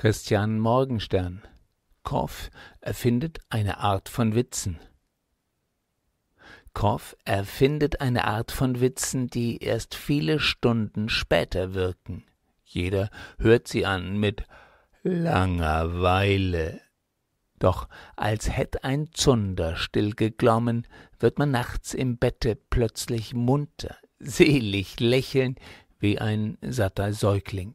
Christian Morgenstern Koff erfindet eine Art von Witzen. Koff erfindet eine Art von Witzen, die erst viele Stunden später wirken. Jeder hört sie an mit Langerweile. Doch als hätt ein Zunder still geglommen, wird man nachts im Bette plötzlich munter, selig lächeln wie ein satter Säugling.